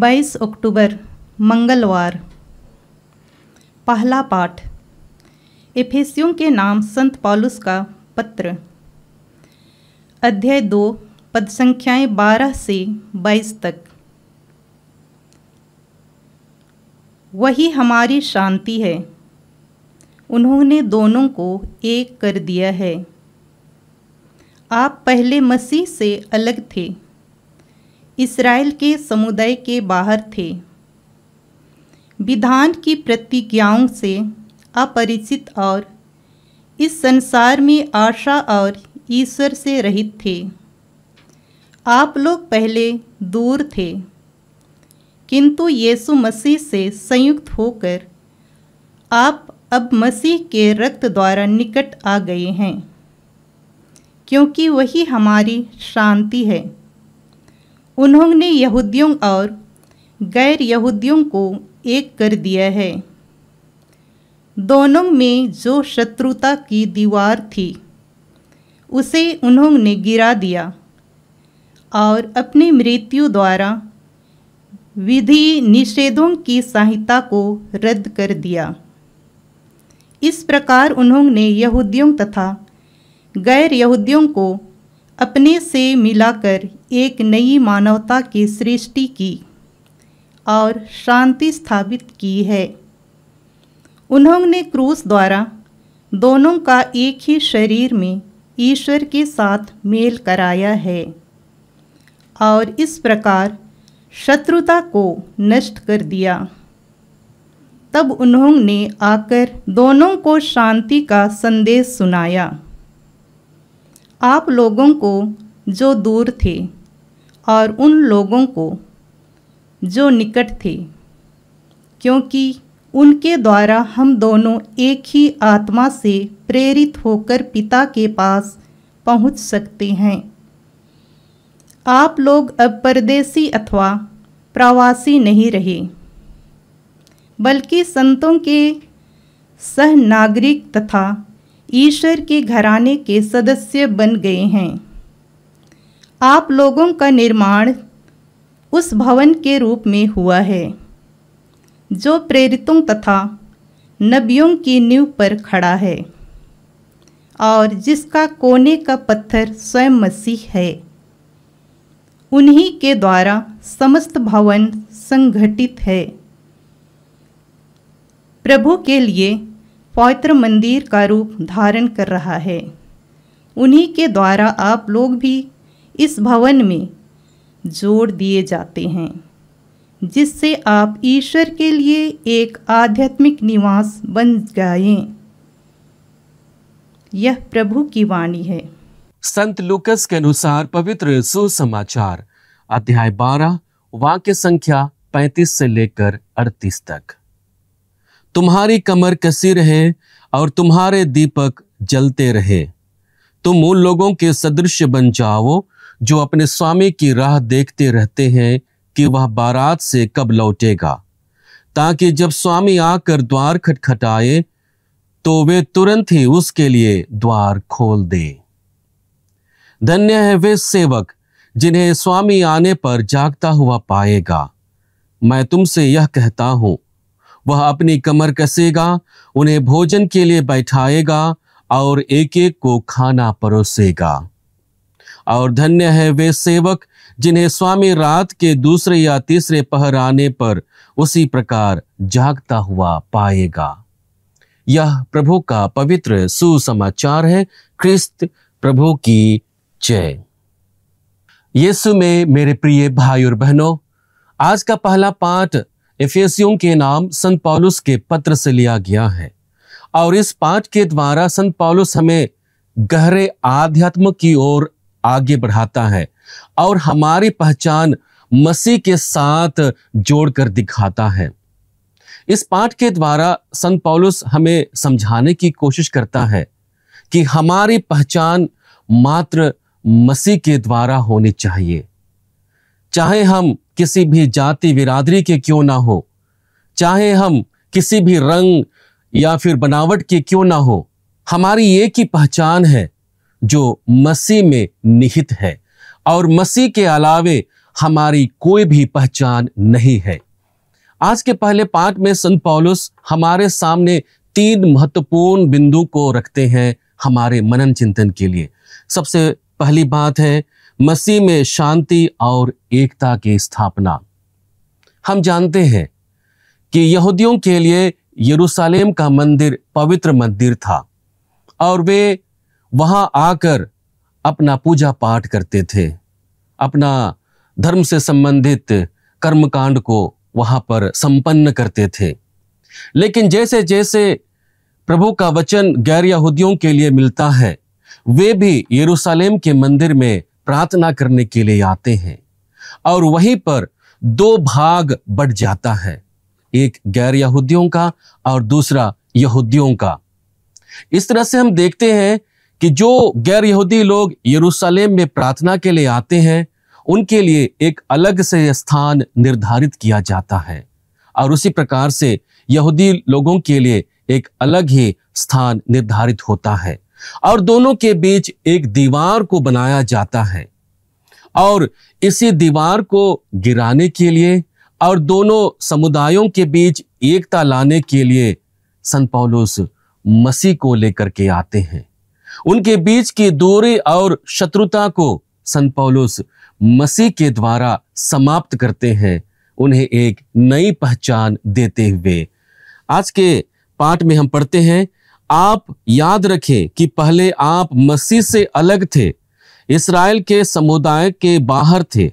बाईस अक्टूबर मंगलवार पहला पाठ एफेसियों के नाम संत पॉलुस का पत्र अध्याय दो पद संख्याएं बारह से बाईस तक वही हमारी शांति है उन्होंने दोनों को एक कर दिया है आप पहले मसीह से अलग थे इसराइल के समुदाय के बाहर थे विधान की प्रतिज्ञाओं से अपरिचित और इस संसार में आशा और ईश्वर से रहित थे आप लोग पहले दूर थे किंतु यीशु मसीह से संयुक्त होकर आप अब मसीह के रक्त द्वारा निकट आ गए हैं क्योंकि वही हमारी शांति है उन्होंने यहूदियों और गैर यहूदियों को एक कर दिया है दोनों में जो शत्रुता की दीवार थी उसे उन्होंने गिरा दिया और अपनी मृत्यु द्वारा विधि निषेधों की संहिता को रद्द कर दिया इस प्रकार उन्होंने यहूदियों तथा गैर यहूदियों को अपने से मिलाकर एक नई मानवता की सृष्टि की और शांति स्थापित की है उन्होंने क्रूस द्वारा दोनों का एक ही शरीर में ईश्वर के साथ मेल कराया है और इस प्रकार शत्रुता को नष्ट कर दिया तब उन्होंने आकर दोनों को शांति का संदेश सुनाया आप लोगों को जो दूर थे और उन लोगों को जो निकट थे क्योंकि उनके द्वारा हम दोनों एक ही आत्मा से प्रेरित होकर पिता के पास पहुंच सकते हैं आप लोग अब परदेसी अथवा प्रवासी नहीं रहे बल्कि संतों के सह नागरिक तथा ईश्वर के घराने के सदस्य बन गए हैं आप लोगों का निर्माण उस भवन के रूप में हुआ है जो प्रेरितों तथा नबियों की नींव पर खड़ा है और जिसका कोने का पत्थर स्वयं मसीह है उन्हीं के द्वारा समस्त भवन संगठित है प्रभु के लिए पवित्र मंदिर का रूप धारण कर रहा है उन्हीं के द्वारा आप लोग भी इस भवन में जोड़ दिए जाते हैं जिससे आप ईश्वर के लिए एक आध्यात्मिक निवास बन जाए यह प्रभु की वाणी है संत लुकस के अनुसार पवित्र सुसमाचार अध्याय 12 वाक्य संख्या 35 से लेकर 38 तक तुम्हारी कमर कसी रहे और तुम्हारे दीपक जलते रहे तुम उन लोगों के सदृश बन जाओ जो अपने स्वामी की राह देखते रहते हैं कि वह बारात से कब लौटेगा ताकि जब स्वामी आकर द्वार खटखटाए तो वे तुरंत ही उसके लिए द्वार खोल दे धन्य है वे सेवक जिन्हें स्वामी आने पर जागता हुआ पाएगा मैं तुमसे यह कहता हूं वह अपनी कमर कसेगा उन्हें भोजन के लिए बैठाएगा और एक एक को खाना परोसेगा और धन्य है वे सेवक जिन्हें स्वामी रात के दूसरे या तीसरे पहर आने पर उसी प्रकार जागता हुआ पाएगा यह प्रभु का पवित्र सुसमाचार है क्रिस्त प्रभु की जय यीशु में मेरे प्रिय भाई और बहनों आज का पहला पाठ एफेसियों के नाम संत पौलुस के पत्र से लिया गया है और इस पाठ के द्वारा संत पौलुस हमें गहरे आध्यात्म की ओर आगे बढ़ाता है और हमारी पहचान मसीह के साथ जोड़कर दिखाता है इस पाठ के द्वारा संत पौलुस हमें समझाने की कोशिश करता है कि हमारी पहचान मात्र मसीह के द्वारा होनी चाहिए चाहे हम किसी भी जाति बिरादरी के क्यों ना हो चाहे हम किसी भी रंग या फिर बनावट के क्यों ना हो हमारी एक ही पहचान है जो मसीह में निहित है और मसीह के अलावे हमारी कोई भी पहचान नहीं है आज के पहले पाठ में संत पॉलुस हमारे सामने तीन महत्वपूर्ण बिंदु को रखते हैं हमारे मनन चिंतन के लिए सबसे पहली बात है मसीह में शांति और एकता की स्थापना हम जानते हैं कि यहूदियों के लिए यरूशलेम का मंदिर पवित्र मंदिर था और वे वहां आकर अपना पूजा पाठ करते थे अपना धर्म से संबंधित कर्मकांड को वहां पर संपन्न करते थे लेकिन जैसे जैसे प्रभु का वचन गैर यहूदियों के लिए मिलता है वे भी यरूशलेम के मंदिर में प्रार्थना करने के लिए आते हैं और वहीं पर दो भाग बढ़ जाता है एक गैर यहूदियों का और दूसरा यहूदियों का इस तरह से हम देखते हैं कि जो गैर यहूदी लोग यरूशलेम में प्रार्थना के लिए आते हैं उनके लिए एक अलग से स्थान निर्धारित किया जाता है और उसी प्रकार से यहूदी लोगों के लिए एक अलग ही स्थान निर्धारित होता है और दोनों के बीच एक दीवार को बनाया जाता है और इसी दीवार को गिराने के लिए और दोनों समुदायों के बीच एकता लाने के लिए संत पौलोस मसीह को लेकर के आते हैं उनके बीच की दूरी और शत्रुता को संत पौलुस मसीह के द्वारा समाप्त करते हैं उन्हें एक नई पहचान देते हुए आज के पाठ में हम पढ़ते हैं आप याद रखें कि पहले आप मसीह से अलग थे इसराइल के समुदाय के बाहर थे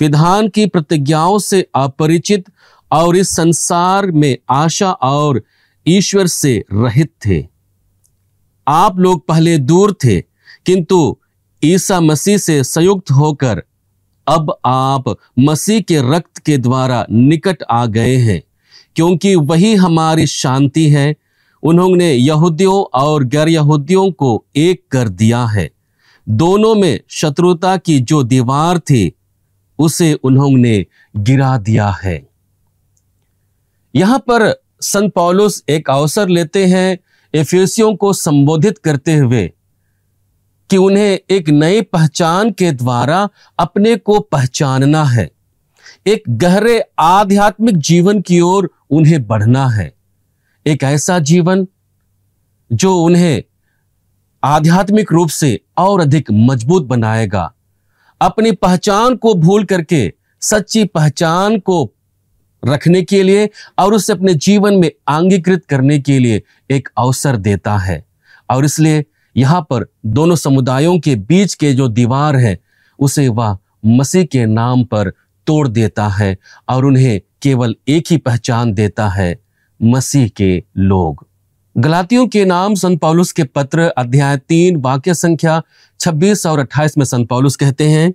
विधान की प्रतिज्ञाओं से अपरिचित और इस संसार में आशा और ईश्वर से रहित थे आप लोग पहले दूर थे किंतु ईसा मसीह से संयुक्त होकर अब आप मसीह के रक्त के द्वारा निकट आ गए हैं क्योंकि वही हमारी शांति है उन्होंने यहूदियों और गैर यहूदियों को एक कर दिया है दोनों में शत्रुता की जो दीवार थी उसे उन्होंने गिरा दिया है यहां पर संत पॉलुस एक अवसर लेते हैं एफियोसियों को संबोधित करते हुए कि उन्हें एक नई पहचान के द्वारा अपने को पहचानना है एक गहरे आध्यात्मिक जीवन की ओर उन्हें बढ़ना है एक ऐसा जीवन जो उन्हें आध्यात्मिक रूप से और अधिक मजबूत बनाएगा अपनी पहचान को भूल करके सच्ची पहचान को रखने के लिए और उसे अपने जीवन में आंगीकृत करने के लिए एक अवसर देता है और इसलिए यहाँ पर दोनों समुदायों के बीच के जो दीवार है उसे वह मसीह के नाम पर तोड़ देता है और उन्हें केवल एक ही पहचान देता है मसीह के लोग गलातियों के नाम संत पौलुस के पत्र अध्याय तीन वाक्य संख्या 26 और 28 में संत पौलुस कहते हैं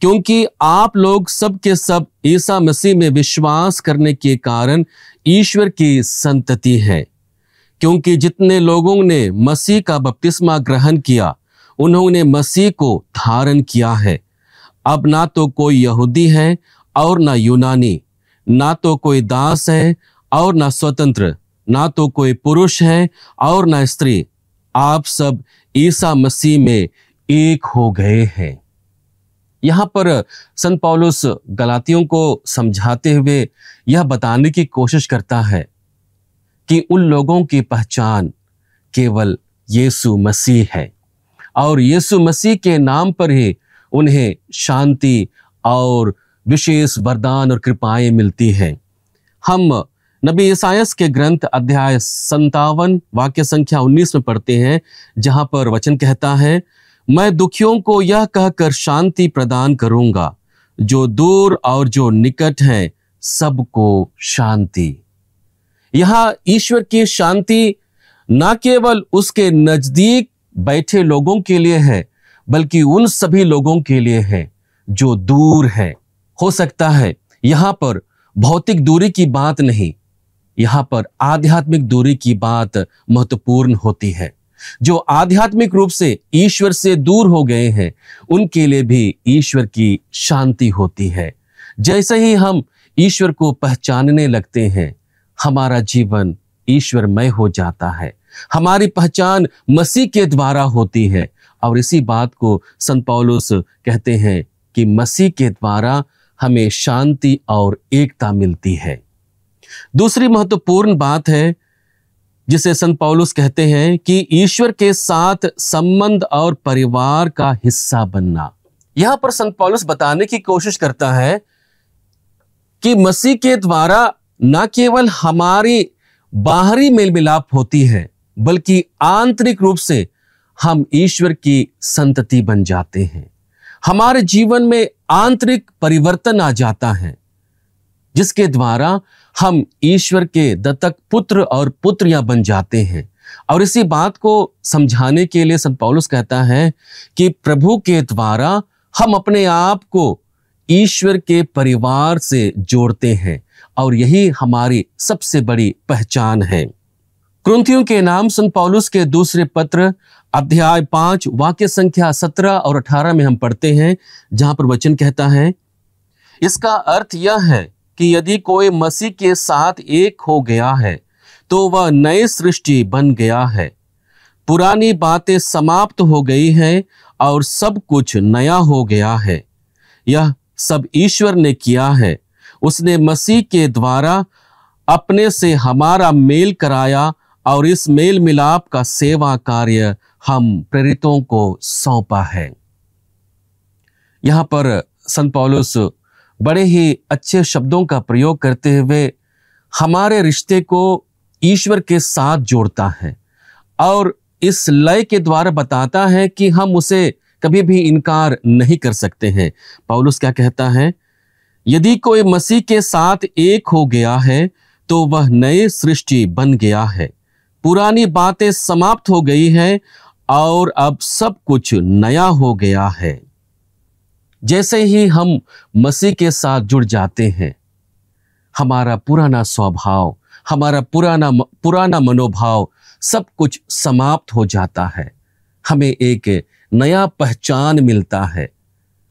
क्योंकि आप लोग सब के सब ईसा मसीह में विश्वास करने के कारण ईश्वर की संतति हैं क्योंकि जितने लोगों ने मसीह का बपतिस्मा ग्रहण किया उन्होंने मसीह को धारण किया है अब ना तो कोई यहूदी है और ना यूनानी ना तो कोई दास है और ना स्वतंत्र ना तो कोई पुरुष है और ना स्त्री आप सब ईसा मसीह में एक हो गए हैं यहाँ पर संत पॉलुस गलातियों को समझाते हुए यह बताने की कोशिश करता है कि उन लोगों की पहचान केवल यीशु मसीह है और यीशु मसीह के नाम पर ही उन्हें शांति और विशेष वरदान और कृपाएं मिलती हैं हम नबी ईसायस के ग्रंथ अध्याय संतावन वाक्य संख्या 19 में पढ़ते हैं जहां पर वचन कहता है मैं दुखियों को यह कहकर शांति प्रदान करूंगा जो दूर और जो निकट है सबको शांति यहां ईश्वर की शांति न केवल उसके नजदीक बैठे लोगों के लिए है बल्कि उन सभी लोगों के लिए है जो दूर है हो सकता है यहां पर भौतिक दूरी की बात नहीं यहां पर आध्यात्मिक दूरी की बात महत्वपूर्ण होती है जो आध्यात्मिक रूप से ईश्वर से दूर हो गए हैं उनके लिए भी ईश्वर की शांति होती है जैसे ही हम ईश्वर को पहचानने लगते हैं हमारा जीवन ईश्वरमय हो जाता है हमारी पहचान मसीह के द्वारा होती है और इसी बात को संत पौलुस कहते हैं कि मसीह के द्वारा हमें शांति और एकता मिलती है दूसरी महत्वपूर्ण बात है जिसे संत पौलुस कहते हैं कि ईश्वर के साथ संबंध और परिवार का हिस्सा बनना यहां पर संत पौलुस बताने की कोशिश करता है कि मसीह के द्वारा न केवल हमारी बाहरी मेल मिलाप होती है बल्कि आंतरिक रूप से हम ईश्वर की संतति बन जाते हैं हमारे जीवन में आंतरिक परिवर्तन आ जाता है जिसके द्वारा हम ईश्वर के दत्तक पुत्र और पुत्र बन जाते हैं और इसी बात को समझाने के लिए संत पौलुस कहता है कि प्रभु के द्वारा हम अपने आप को ईश्वर के परिवार से जोड़ते हैं और यही हमारी सबसे बड़ी पहचान है क्रंथियों के नाम संत पौलुस के दूसरे पत्र अध्याय पांच वाक्य संख्या सत्रह और अठारह में हम पढ़ते हैं जहां पर वचन कहता है इसका अर्थ यह है कि यदि कोई मसीह के साथ एक हो गया है तो वह नए सृष्टि बन गया है पुरानी बातें समाप्त हो गई हैं और सब कुछ नया हो गया है यह सब ईश्वर ने किया है उसने मसीह के द्वारा अपने से हमारा मेल कराया और इस मेल मिलाप का सेवा कार्य हम प्रेरितों को सौंपा है यहां पर संत पौलुस बड़े ही अच्छे शब्दों का प्रयोग करते हुए हमारे रिश्ते को ईश्वर के साथ जोड़ता है और इस लय के द्वारा बताता है कि हम उसे कभी भी इनकार नहीं कर सकते हैं पौलुस क्या कहता है यदि कोई मसीह के साथ एक हो गया है तो वह नए सृष्टि बन गया है पुरानी बातें समाप्त हो गई हैं और अब सब कुछ नया हो गया है जैसे ही हम मसीह के साथ जुड़ जाते हैं हमारा पुराना स्वभाव हमारा पुराना पुराना मनोभाव सब कुछ समाप्त हो जाता है हमें एक नया पहचान मिलता है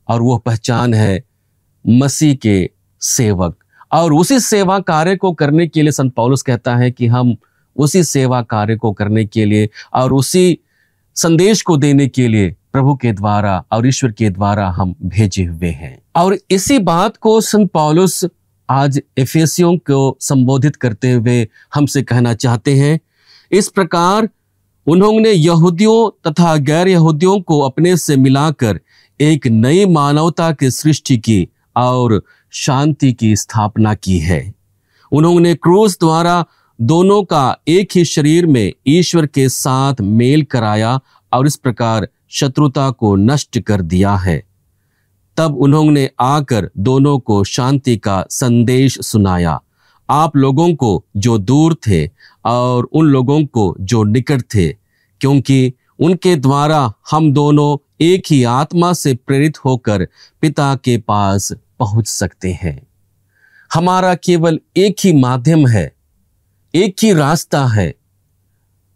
और वह पहचान है मसीह के सेवक और उसी सेवा कार्य को करने के लिए संत पौलुस कहता है कि हम उसी सेवा कार्य को करने के लिए और उसी संदेश को देने के लिए प्रभु के द्वारा और ईश्वर के द्वारा हम भेजे हुए हैं और इसी बात को संत पॉलुस आज एफेसियों को संबोधित करते हुए हमसे कहना चाहते हैं इस प्रकार उन्होंने यहूदियों तथा गैर यहूदियों को अपने से मिलाकर एक नई मानवता की सृष्टि की और शांति की स्थापना की है उन्होंने क्रूस द्वारा दोनों का एक ही शरीर में ईश्वर के साथ मेल कराया और इस प्रकार शत्रुता को नष्ट कर दिया है तब उन्होंने आकर दोनों को शांति का संदेश सुनाया आप लोगों को जो दूर थे और उन लोगों को जो निकट थे क्योंकि उनके द्वारा हम दोनों एक ही आत्मा से प्रेरित होकर पिता के पास पहुंच सकते हैं हमारा केवल एक ही माध्यम है एक ही रास्ता है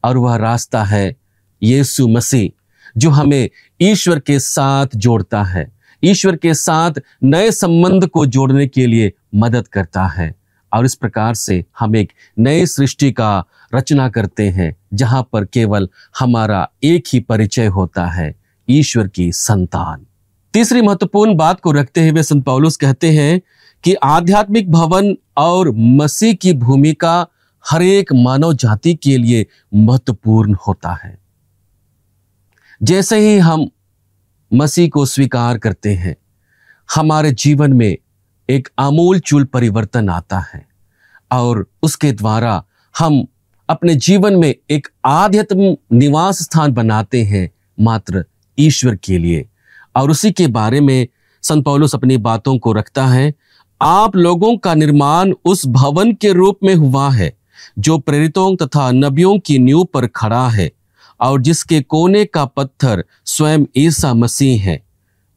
और वह रास्ता है यीशु मसीह जो हमें ईश्वर के साथ जोड़ता है ईश्वर के साथ नए संबंध को जोड़ने के लिए मदद करता है और इस प्रकार से हम एक नए सृष्टि का रचना करते हैं जहां पर केवल हमारा एक ही परिचय होता है ईश्वर की संतान तीसरी महत्वपूर्ण बात को रखते हुए संत पौलुस कहते हैं कि आध्यात्मिक भवन और मसीह की भूमिका हर एक मानव जाति के लिए महत्वपूर्ण होता है जैसे ही हम मसीह को स्वीकार करते हैं हमारे जीवन में एक चूल परिवर्तन आता है और उसके द्वारा हम अपने जीवन में एक आध्यात्म निवास स्थान बनाते हैं मात्र ईश्वर के लिए और उसी के बारे में संत पौलुस अपनी बातों को रखता है आप लोगों का निर्माण उस भवन के रूप में हुआ है जो प्रेरितों तथा नबियों की नींव पर खड़ा है और जिसके कोने का पत्थर स्वयं ईसा मसीह है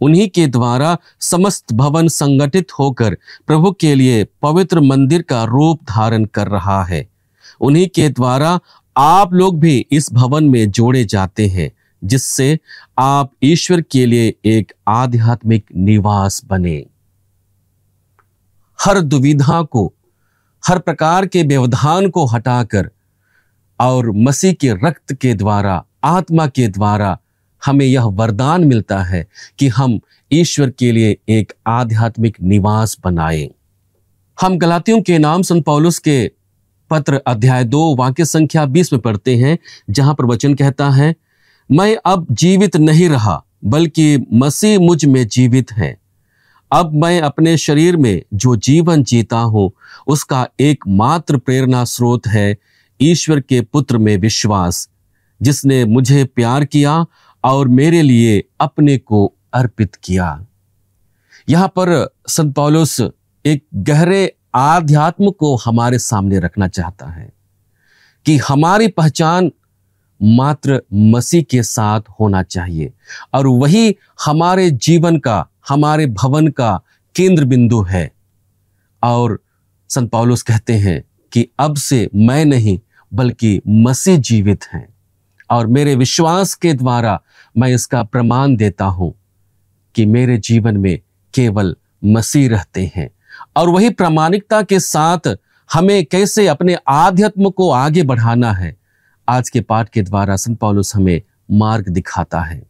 उन्हीं के द्वारा समस्त भवन संगठित होकर प्रभु के लिए पवित्र मंदिर का रूप धारण कर रहा है उन्हीं के द्वारा आप लोग भी इस भवन में जोड़े जाते हैं जिससे आप ईश्वर के लिए एक आध्यात्मिक निवास बने हर दुविधा को हर प्रकार के व्यवधान को हटाकर और मसीह के रक्त के द्वारा आत्मा के द्वारा हमें यह वरदान मिलता है कि हम ईश्वर के लिए एक आध्यात्मिक निवास बनाए हम गलातियों के नाम सन पौलुस के पत्र अध्याय दो वाक्य संख्या बीस में पढ़ते हैं जहां पर वचन कहता है मैं अब जीवित नहीं रहा बल्कि मसीह मुझ में जीवित है अब मैं अपने शरीर में जो जीवन जीता हूं उसका एकमात्र प्रेरणा स्रोत है ईश्वर के पुत्र में विश्वास जिसने मुझे प्यार किया और मेरे लिए अपने को अर्पित किया यहां पर संत पौलुस एक गहरे आध्यात्म को हमारे सामने रखना चाहता है कि हमारी पहचान मात्र मसीह के साथ होना चाहिए और वही हमारे जीवन का हमारे भवन का केंद्र बिंदु है और संत पौलुस कहते हैं कि अब से मैं नहीं बल्कि मसीह जीवित हैं और मेरे विश्वास के द्वारा मैं इसका प्रमाण देता हूं कि मेरे जीवन में केवल मसीह रहते हैं और वही प्रामाणिकता के साथ हमें कैसे अपने आध्यात्म को आगे बढ़ाना है आज के पाठ के द्वारा संत पौलुस हमें मार्ग दिखाता है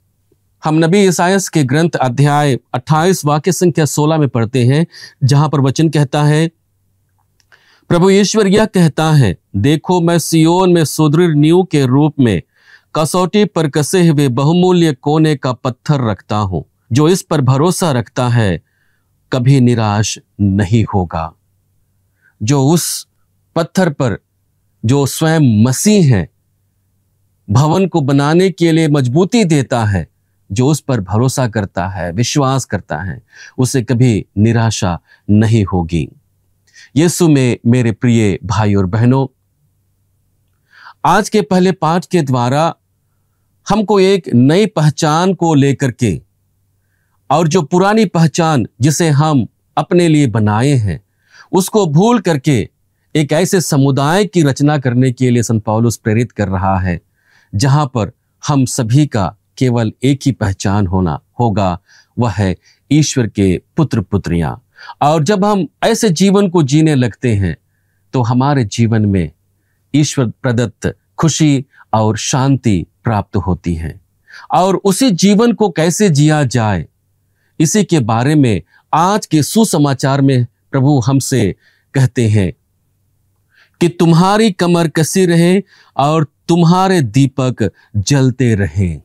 हम नबी ईसायस के ग्रंथ अध्याय 28 वाक्य संख्या 16 में पढ़ते हैं जहां पर वचन कहता है प्रभु ईश्वर यह कहता है देखो मैं सियोन में सुदृढ़ न्यू के रूप में कसौटी पर कसे हुए बहुमूल्य कोने का पत्थर रखता हूं जो इस पर भरोसा रखता है कभी निराश नहीं होगा जो उस पत्थर पर जो स्वयं मसीह है भवन को बनाने के लिए मजबूती देता है जो उस पर भरोसा करता है विश्वास करता है उसे कभी निराशा नहीं होगी यीशु में मेरे प्रिय भाई और बहनों आज के पहले पाठ के द्वारा हमको एक नई पहचान को लेकर के और जो पुरानी पहचान जिसे हम अपने लिए बनाए हैं उसको भूल करके एक ऐसे समुदाय की रचना करने के लिए संत पावलुस प्रेरित कर रहा है जहां पर हम सभी का केवल एक ही पहचान होना होगा वह है ईश्वर के पुत्र पुत्रियां और जब हम ऐसे जीवन को जीने लगते हैं तो हमारे जीवन में ईश्वर प्रदत्त खुशी और शांति प्राप्त होती है और उसी जीवन को कैसे जिया जाए इसी के बारे में आज के सुसमाचार में प्रभु हमसे कहते हैं कि तुम्हारी कमर कसी रहे और तुम्हारे दीपक जलते रहें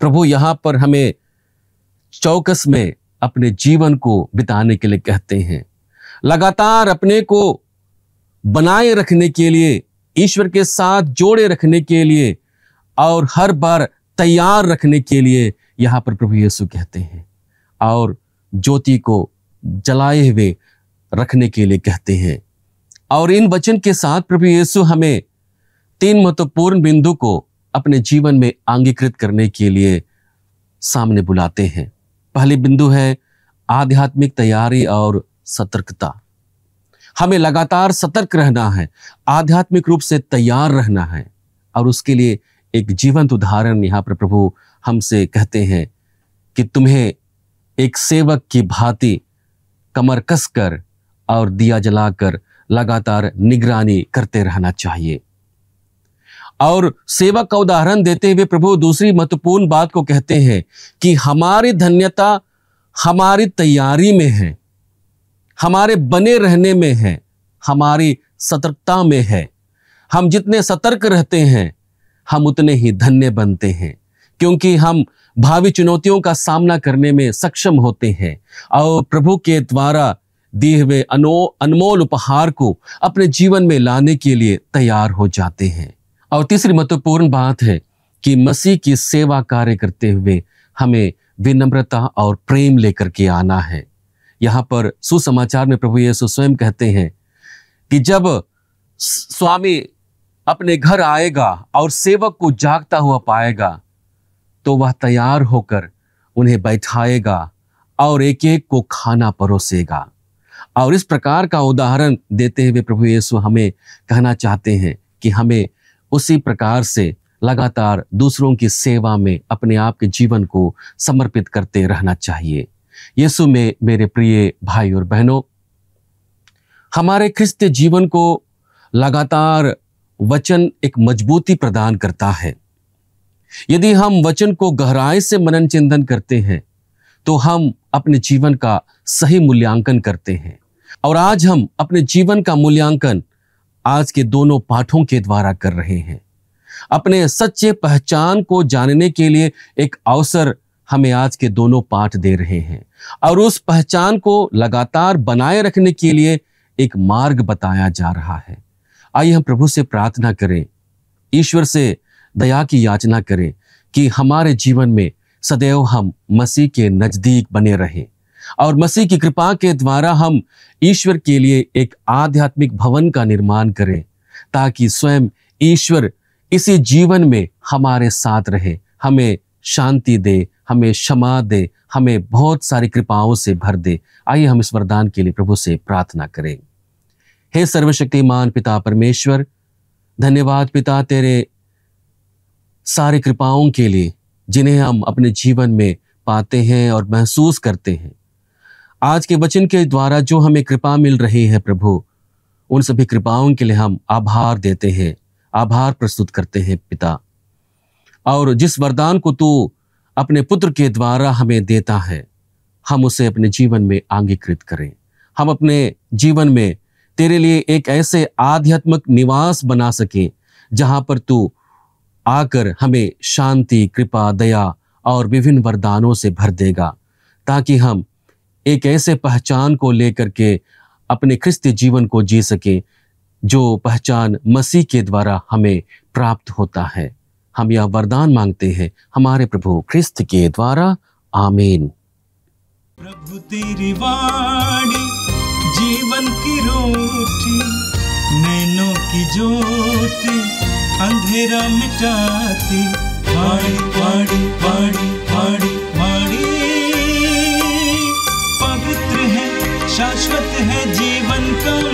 प्रभु यहां पर हमें चौकस में अपने जीवन को बिताने के लिए कहते हैं लगातार अपने को बनाए रखने के लिए ईश्वर के साथ जोड़े रखने के लिए और हर बार तैयार रखने के लिए यहाँ पर प्रभु यीशु कहते हैं और ज्योति को जलाए हुए रखने के लिए कहते हैं और इन वचन के साथ प्रभु यीशु हमें तीन महत्वपूर्ण बिंदु को अपने जीवन में अंगीकृत करने के लिए सामने बुलाते हैं पहली बिंदु है आध्यात्मिक तैयारी और सतर्कता हमें लगातार सतर्क रहना है आध्यात्मिक रूप से तैयार रहना है और उसके लिए एक जीवंत उदाहरण यहां पर प्रभु हमसे कहते हैं कि तुम्हें एक सेवक की भांति कमर कसकर और दिया जलाकर लगातार निगरानी करते रहना चाहिए और सेवक का उदाहरण देते हुए प्रभु दूसरी महत्वपूर्ण बात को कहते हैं कि हमारी धन्यता हमारी तैयारी में है हमारे बने रहने में है हमारी सतर्कता में है हम जितने सतर्क रहते हैं हम उतने ही धन्य बनते हैं क्योंकि हम भावी चुनौतियों का सामना करने में सक्षम होते हैं और प्रभु के द्वारा दिए हुए अनो अनमोल उपहार को अपने जीवन में लाने के लिए तैयार हो जाते हैं और तीसरी महत्वपूर्ण बात है कि मसीह की सेवा कार्य करते हुए हमें विनम्रता और प्रेम लेकर के आना है यहाँ पर सुसमाचार में प्रभु यीशु स्वयं कहते हैं कि जब स्वामी अपने घर आएगा और सेवक को जागता हुआ पाएगा तो वह तैयार होकर उन्हें बैठाएगा और एक एक को खाना परोसेगा और इस प्रकार का उदाहरण देते हुए प्रभु यीशु हमें कहना चाहते हैं कि हमें उसी प्रकार से लगातार दूसरों की सेवा में अपने आप के जीवन को समर्पित करते रहना चाहिए यीशु में मेरे प्रिय भाई और बहनों हमारे ख्रिस्त जीवन को लगातार वचन एक मजबूती प्रदान करता है यदि हम वचन को गहराई से मनन चिंतन करते हैं तो हम अपने जीवन का सही मूल्यांकन करते हैं और आज हम अपने जीवन का मूल्यांकन आज के दोनों पाठों के द्वारा कर रहे हैं अपने सच्चे पहचान को जानने के लिए एक अवसर हमें आज के दोनों पाठ दे रहे हैं और उस पहचान को लगातार बनाए रखने के लिए एक मार्ग बताया जा रहा है आइए हम प्रभु से प्रार्थना करें ईश्वर से दया की याचना करें कि हमारे जीवन में सदैव हम मसीह के नज़दीक बने रहें और मसीह की कृपा के द्वारा हम ईश्वर के लिए एक आध्यात्मिक भवन का निर्माण करें ताकि स्वयं ईश्वर इसी जीवन में हमारे साथ रहे हमें शांति दे हमें क्षमा दे हमें बहुत सारी कृपाओं से भर दे आइए हम इस वरदान के लिए प्रभु से प्रार्थना करें हे सर्वशक्तिमान पिता परमेश्वर धन्यवाद पिता तेरे सारी कृपाओं के लिए जिन्हें हम अपने जीवन में पाते हैं और महसूस करते हैं आज के वचन के द्वारा जो हमें कृपा मिल रही है प्रभु उन सभी कृपाओं के लिए हम आभार देते हैं आभार प्रस्तुत करते हैं पिता और जिस वरदान को तू अपने पुत्र के द्वारा हमें देता है हम उसे अपने जीवन में आंगीकृत करें हम अपने जीवन में तेरे लिए एक ऐसे आध्यात्मिक निवास बना सके जहां पर तू आकर हमें शांति कृपा दया और विभिन्न वरदानों से भर देगा ताकि हम एक ऐसे पहचान को लेकर के अपने ख्रिस्त जीवन को जी सके जो पहचान मसीह के द्वारा हमें प्राप्त होता है हम यह वरदान मांगते हैं हमारे प्रभु ख्रिस्त के द्वारा आमीन प्रभु तेरी वाणी जीवन की रोटी की ज्योति अंधेरा मिटाती वाणी वाणी वाणी वाणी शाश्वत है जीवन का